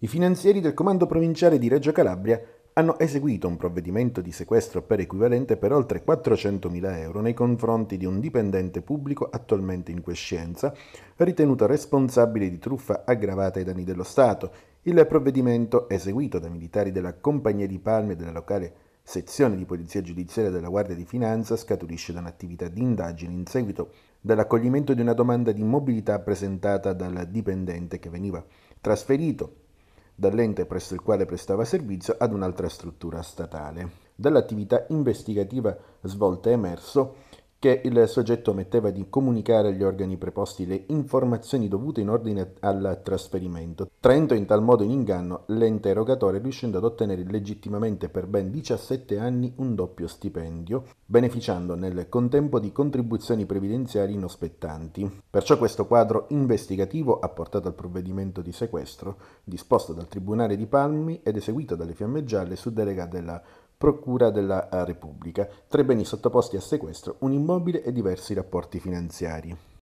I finanzieri del Comando Provinciale di Reggio Calabria hanno eseguito un provvedimento di sequestro per equivalente per oltre 400.000 euro nei confronti di un dipendente pubblico attualmente in quiescenza, ritenuto responsabile di truffa aggravata ai danni dello Stato. Il provvedimento, eseguito dai militari della Compagnia di Palme e della locale sezione di polizia giudiziaria della Guardia di Finanza, scaturisce da un'attività di indagine in seguito dall'accoglimento di una domanda di mobilità presentata dal dipendente che veniva trasferito dall'ente presso il quale prestava servizio ad un'altra struttura statale. Dall'attività investigativa svolta è emerso che il soggetto ometteva di comunicare agli organi preposti le informazioni dovute in ordine al trasferimento, traendo in tal modo in inganno l'interrogatore riuscendo ad ottenere legittimamente per ben 17 anni un doppio stipendio, beneficiando nel contempo di contribuzioni previdenziali inospettanti. Perciò questo quadro investigativo ha portato al provvedimento di sequestro, disposto dal Tribunale di Palmi ed eseguito dalle Fiamme Gialle su delega della Procura della eh, Repubblica, tre beni sottoposti a sequestro, un immobile e diversi rapporti finanziari.